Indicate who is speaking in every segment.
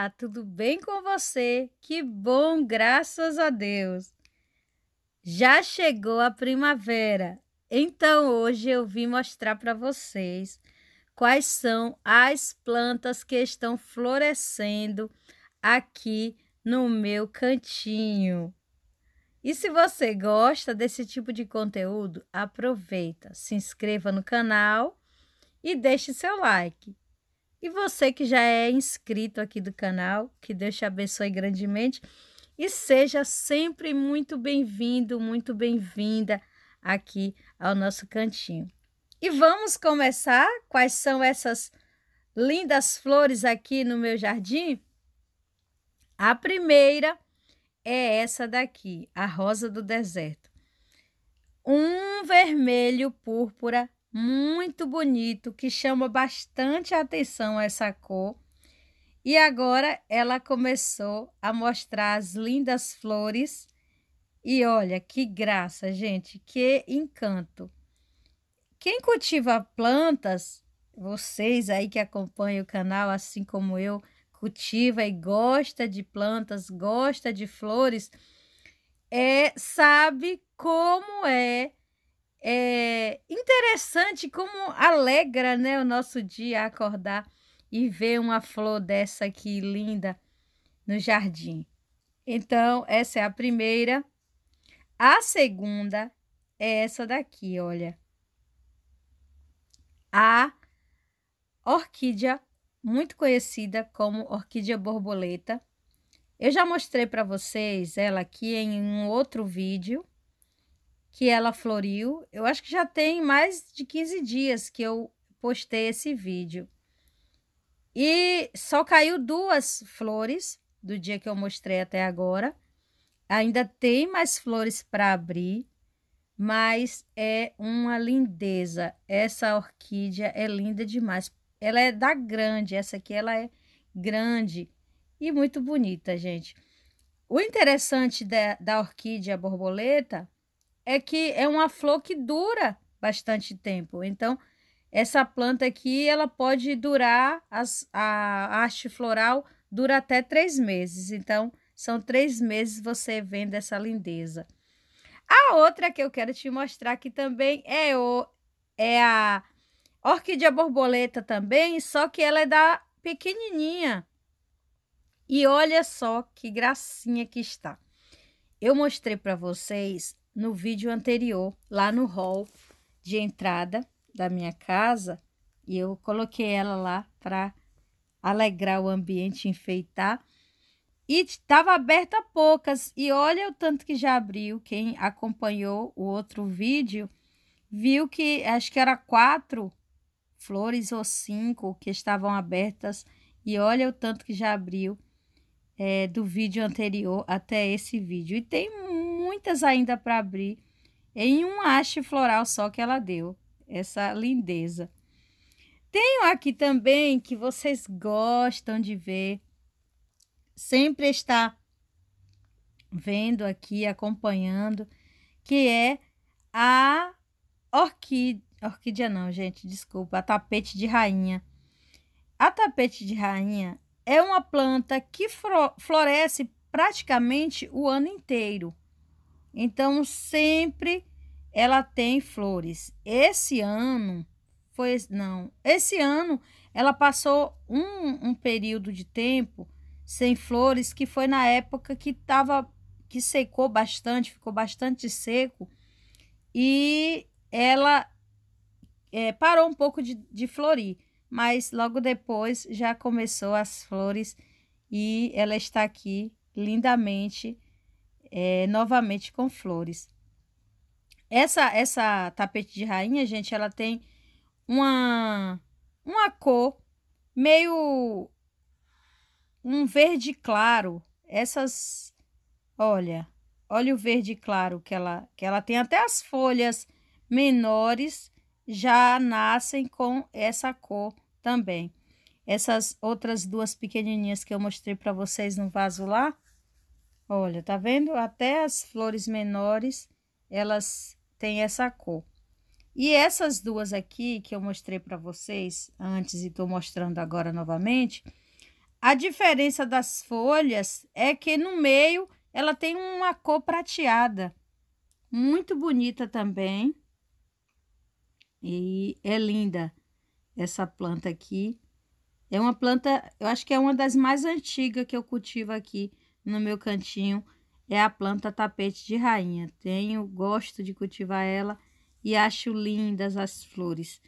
Speaker 1: Olá, tudo bem com você? Que bom, graças a Deus! Já chegou a primavera, então hoje eu vim mostrar para vocês quais são as plantas que estão florescendo aqui no meu cantinho. E se você gosta desse tipo de conteúdo, aproveita, se inscreva no canal e deixe seu like. E você que já é inscrito aqui do canal, que Deus te abençoe grandemente e seja sempre muito bem-vindo, muito bem-vinda aqui ao nosso cantinho. E vamos começar? Quais são essas lindas flores aqui no meu jardim? A primeira é essa daqui, a rosa do deserto. Um vermelho púrpura muito bonito que chama bastante atenção essa cor. E agora ela começou a mostrar as lindas flores. E olha que graça, gente, que encanto. Quem cultiva plantas, vocês aí que acompanham o canal, assim como eu, cultiva e gosta de plantas, gosta de flores, é sabe como é é interessante como alegra né, o nosso dia acordar e ver uma flor dessa aqui linda no jardim. Então, essa é a primeira. A segunda é essa daqui, olha. A orquídea muito conhecida como orquídea borboleta. Eu já mostrei para vocês ela aqui em um outro vídeo, que ela floriu. Eu acho que já tem mais de 15 dias que eu postei esse vídeo. E só caiu duas flores do dia que eu mostrei até agora. Ainda tem mais flores para abrir, mas é uma lindeza. Essa orquídea é linda demais. Ela é da grande, essa aqui ela é grande e muito bonita, gente. O interessante da, da orquídea borboleta é que é uma flor que dura bastante tempo. Então, essa planta aqui, ela pode durar, as, a haste floral dura até três meses. Então, são três meses você vendo essa lindeza. A outra que eu quero te mostrar aqui também é, o, é a orquídea borboleta também, só que ela é da pequenininha. E olha só que gracinha que está. Eu mostrei para vocês no vídeo anterior, lá no hall de entrada da minha casa, e eu coloquei ela lá para alegrar o ambiente, enfeitar. E estava aberta poucas, e olha o tanto que já abriu. Quem acompanhou o outro vídeo viu que acho que era quatro flores ou cinco que estavam abertas, e olha o tanto que já abriu. É, do vídeo anterior até esse vídeo. E tem muitas ainda para abrir, em um haste floral só que ela deu, essa lindeza. Tenho aqui também que vocês gostam de ver, sempre está vendo aqui, acompanhando, que é a orquídea, orquídea não, gente, desculpa, a tapete de rainha. A tapete de rainha é uma planta que floresce praticamente o ano inteiro. Então, sempre ela tem flores. Esse ano foi. Não, esse ano ela passou um, um período de tempo sem flores, que foi na época que estava que secou bastante, ficou bastante seco. E ela é, parou um pouco de, de florir, mas logo depois já começou as flores e ela está aqui lindamente é, novamente com flores. Essa, essa tapete de rainha, gente, ela tem uma, uma cor meio um verde claro. Essas, olha, olha o verde claro que ela, que ela tem. Até as folhas menores já nascem com essa cor também. Essas outras duas pequenininhas que eu mostrei para vocês no vaso lá, Olha, tá vendo? Até as flores menores, elas têm essa cor. E essas duas aqui que eu mostrei para vocês antes e tô mostrando agora novamente, a diferença das folhas é que no meio ela tem uma cor prateada, muito bonita também. E é linda essa planta aqui. É uma planta, eu acho que é uma das mais antigas que eu cultivo aqui no meu cantinho é a planta tapete de rainha. Tenho, gosto de cultivar ela e acho lindas as flores.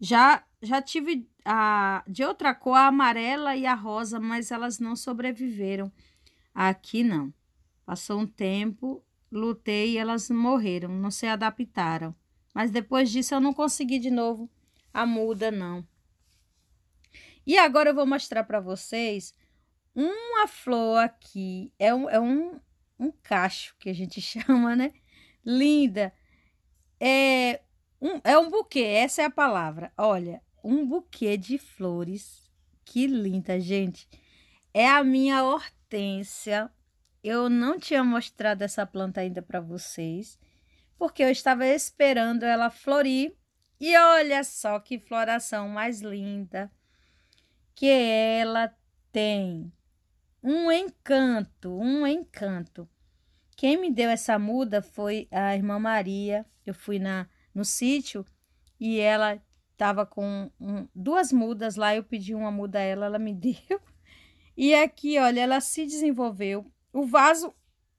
Speaker 1: Já já tive a de outra cor a amarela e a rosa, mas elas não sobreviveram. Aqui não. Passou um tempo, lutei e elas morreram, não se adaptaram. Mas depois disso eu não consegui de novo a muda não. E agora eu vou mostrar para vocês uma flor aqui é um, é um, um cacho que a gente chama, né? Linda. É um, é um buquê, essa é a palavra. Olha, um buquê de flores. Que linda, gente. É a minha hortênsia. Eu não tinha mostrado essa planta ainda para vocês, porque eu estava esperando ela florir. E olha só que floração mais linda que ela tem. Um encanto, um encanto. Quem me deu essa muda foi a irmã Maria. Eu fui na no sítio e ela estava com um, duas mudas lá. Eu pedi uma muda a ela, ela me deu. E aqui, olha, ela se desenvolveu. O vaso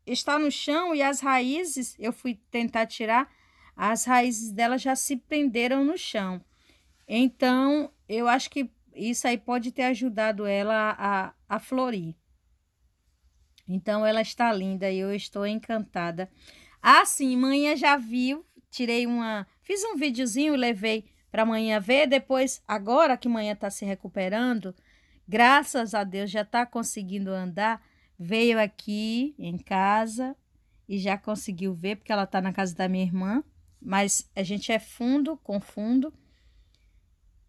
Speaker 1: está no chão e as raízes, eu fui tentar tirar, as raízes dela já se prenderam no chão. Então, eu acho que isso aí pode ter ajudado ela a, a florir. Então ela está linda e eu estou encantada. Ah, sim, manhã já viu, tirei uma, fiz um videozinho e levei para manhã ver, depois agora que manhã está se recuperando, graças a Deus já está conseguindo andar, veio aqui em casa e já conseguiu ver porque ela está na casa da minha irmã, mas a gente é fundo com fundo.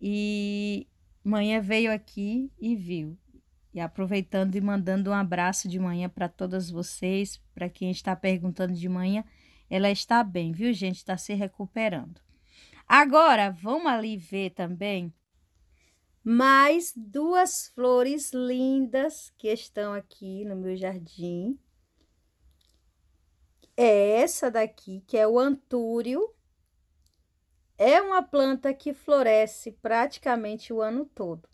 Speaker 1: E manhã veio aqui e viu. E aproveitando e mandando um abraço de manhã para todas vocês, para quem está perguntando de manhã, ela está bem, viu, gente? Está se recuperando. Agora, vamos ali ver também mais duas flores lindas que estão aqui no meu jardim. É essa daqui, que é o antúrio. É uma planta que floresce praticamente o ano todo.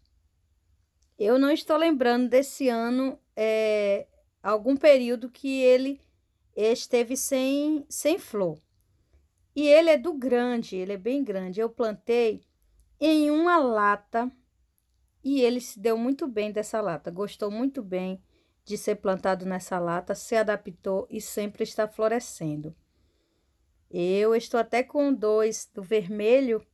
Speaker 1: Eu não estou lembrando desse ano é, algum período que ele esteve sem, sem flor. E ele é do grande, ele é bem grande. Eu plantei em uma lata e ele se deu muito bem dessa lata, gostou muito bem de ser plantado nessa lata, se adaptou e sempre está florescendo. Eu estou até com dois do vermelho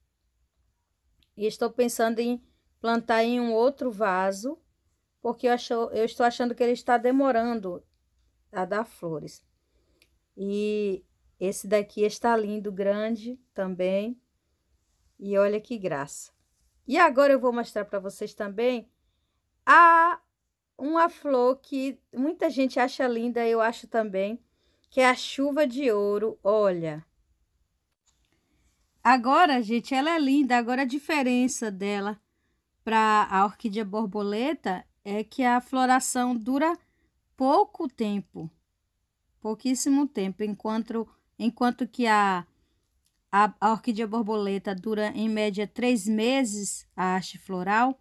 Speaker 1: e estou pensando em plantar em um outro vaso, porque eu, achou eu estou achando que ele está demorando a dar flores. E esse daqui está lindo, grande também. E olha que graça. E agora eu vou mostrar para vocês também a uma flor que muita gente acha linda, eu acho também, que é a chuva de ouro. Olha. Agora, gente, ela é linda. Agora a diferença dela para a orquídea borboleta é que a floração dura pouco tempo, pouquíssimo tempo, enquanto, enquanto que a, a, a orquídea borboleta dura em média três meses, a haste floral.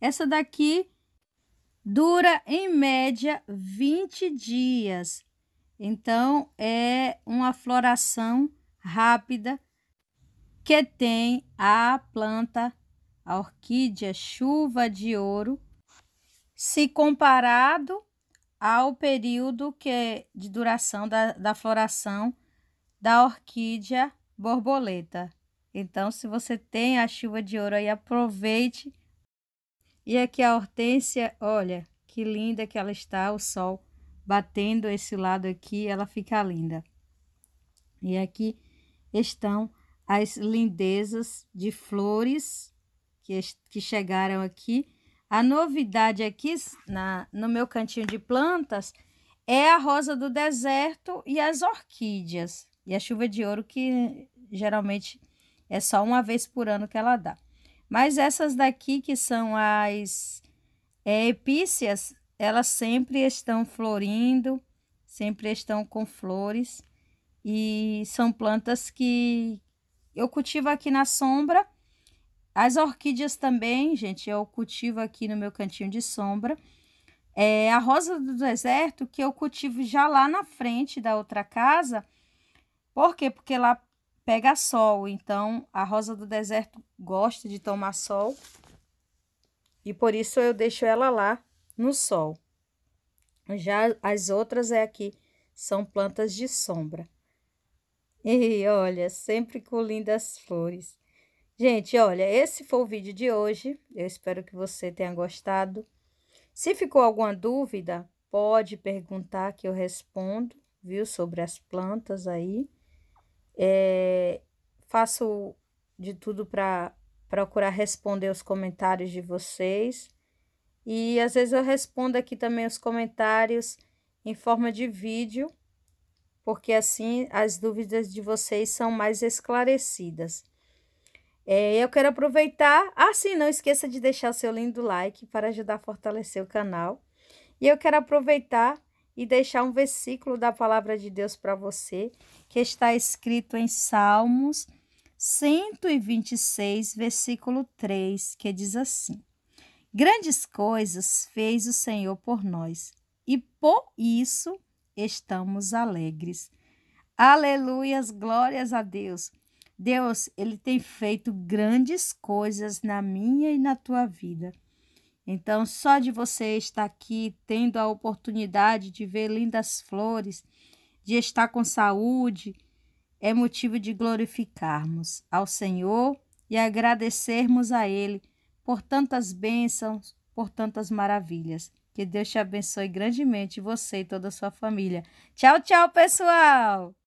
Speaker 1: Essa daqui dura em média 20 dias. Então, é uma floração rápida que tem a planta a orquídea chuva de ouro, se comparado ao período que, de duração da, da floração da orquídea borboleta. Então, se você tem a chuva de ouro aí, aproveite. E aqui a hortênsia, olha que linda que ela está, o sol batendo esse lado aqui, ela fica linda. E aqui estão as lindezas de flores que, que chegaram aqui. A novidade aqui na, no meu cantinho de plantas é a rosa do deserto e as orquídeas. E a chuva de ouro, que geralmente é só uma vez por ano que ela dá. Mas essas daqui, que são as é, epícias, elas sempre estão florindo, sempre estão com flores. E são plantas que eu cultivo aqui na sombra as orquídeas também, gente, eu cultivo aqui no meu cantinho de sombra. É a rosa do deserto que eu cultivo já lá na frente da outra casa. Por quê? Porque lá pega sol, então a rosa do deserto gosta de tomar sol. E por isso eu deixo ela lá no sol. Já as outras é aqui, são plantas de sombra. E olha, sempre com lindas flores. Gente, olha, esse foi o vídeo de hoje. Eu espero que você tenha gostado. Se ficou alguma dúvida, pode perguntar que eu respondo, viu? Sobre as plantas aí. É, faço de tudo para procurar responder os comentários de vocês. E às vezes eu respondo aqui também os comentários em forma de vídeo, porque assim as dúvidas de vocês são mais esclarecidas. É, eu quero aproveitar. Ah, sim, não esqueça de deixar seu lindo like para ajudar a fortalecer o canal. E eu quero aproveitar e deixar um versículo da palavra de Deus para você, que está escrito em Salmos 126, versículo 3, que diz assim: Grandes coisas fez o Senhor por nós, e por isso estamos alegres. Aleluias, glórias a Deus. Deus, ele tem feito grandes coisas na minha e na tua vida. Então, só de você estar aqui tendo a oportunidade de ver lindas flores, de estar com saúde, é motivo de glorificarmos ao Senhor e agradecermos a Ele por tantas bênçãos, por tantas maravilhas. Que Deus te abençoe grandemente, você e toda a sua família. Tchau, tchau, pessoal!